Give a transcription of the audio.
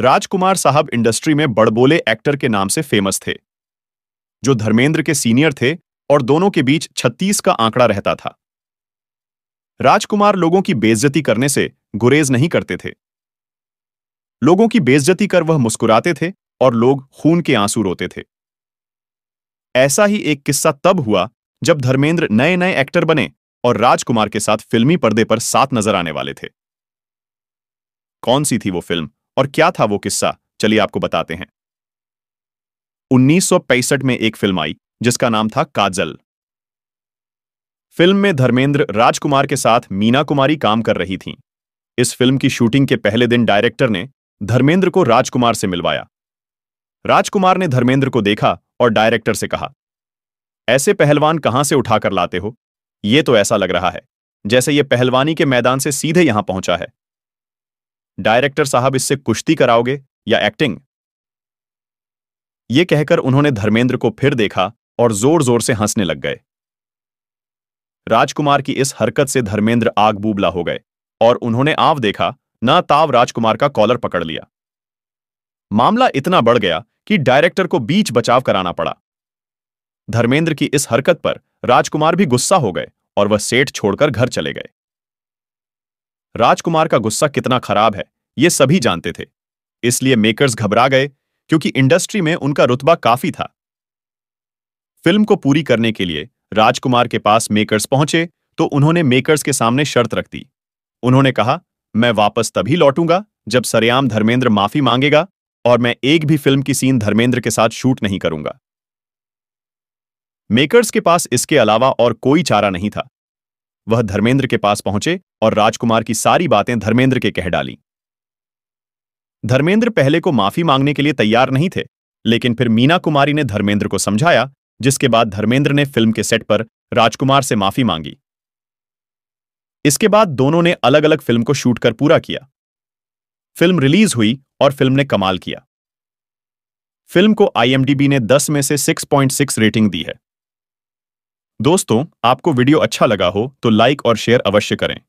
राजकुमार साहब इंडस्ट्री में बड़बोले एक्टर के नाम से फेमस थे जो धर्मेंद्र के सीनियर थे और दोनों के बीच 36 का आंकड़ा रहता था राजकुमार लोगों की बेइज्जती करने से गुरेज नहीं करते थे लोगों की बेइज्जती कर वह मुस्कुराते थे और लोग खून के आंसू रोते थे ऐसा ही एक किस्सा तब हुआ जब धर्मेंद्र नए नए एक्टर बने और राजकुमार के साथ फिल्मी पर्दे पर साथ नजर आने वाले थे कौन सी थी वो फिल्म और क्या था वो किस्सा चलिए आपको बताते हैं 1965 में एक फिल्म आई जिसका नाम था काजल फिल्म में धर्मेंद्र राजकुमार के साथ मीना कुमारी काम कर रही थीं। इस फिल्म की शूटिंग के पहले दिन डायरेक्टर ने धर्मेंद्र को राजकुमार से मिलवाया राजकुमार ने धर्मेंद्र को देखा और डायरेक्टर से कहा ऐसे पहलवान कहां से उठाकर लाते हो ये तो ऐसा लग रहा है जैसे ये पहलवानी के मैदान से सीधे यहां पहुंचा है डायरेक्टर साहब इससे कुश्ती कराओगे या एक्टिंग ये कहकर उन्होंने धर्मेंद्र को फिर देखा और जोर जोर से हंसने लग गए राजकुमार की इस हरकत से धर्मेंद्र आग बूबला हो गए और उन्होंने आव देखा न ताव राजकुमार का कॉलर पकड़ लिया मामला इतना बढ़ गया कि डायरेक्टर को बीच बचाव कराना पड़ा धर्मेंद्र की इस हरकत पर राजकुमार भी गुस्सा हो गए और वह सेठ छोड़कर घर चले गए राजकुमार का गुस्सा कितना खराब है ये सभी जानते थे इसलिए मेकर्स घबरा गए क्योंकि इंडस्ट्री में उनका रुतबा काफी था फिल्म को पूरी करने के लिए राजकुमार के पास मेकर्स पहुंचे तो उन्होंने मेकर्स के सामने शर्त रख दी उन्होंने कहा मैं वापस तभी लौटूंगा जब सरेआम धर्मेंद्र माफी मांगेगा और मैं एक भी फिल्म की सीन धर्मेंद्र के साथ शूट नहीं करूंगा मेकर्स के पास इसके अलावा और कोई चारा नहीं था वह धर्मेंद्र के पास पहुंचे और राजकुमार की सारी बातें धर्मेंद्र के कह डाली धर्मेंद्र पहले को माफी मांगने के लिए तैयार नहीं थे लेकिन फिर मीना कुमारी ने धर्मेंद्र को समझाया जिसके बाद धर्मेंद्र ने फिल्म के सेट पर राजकुमार से माफी मांगी इसके बाद दोनों ने अलग अलग फिल्म को शूट कर पूरा किया फिल्म रिलीज हुई और फिल्म ने कमाल किया फिल्म को आईएमडीबी ने 10 में से 6.6 रेटिंग दी है दोस्तों आपको वीडियो अच्छा लगा हो तो लाइक और शेयर अवश्य करें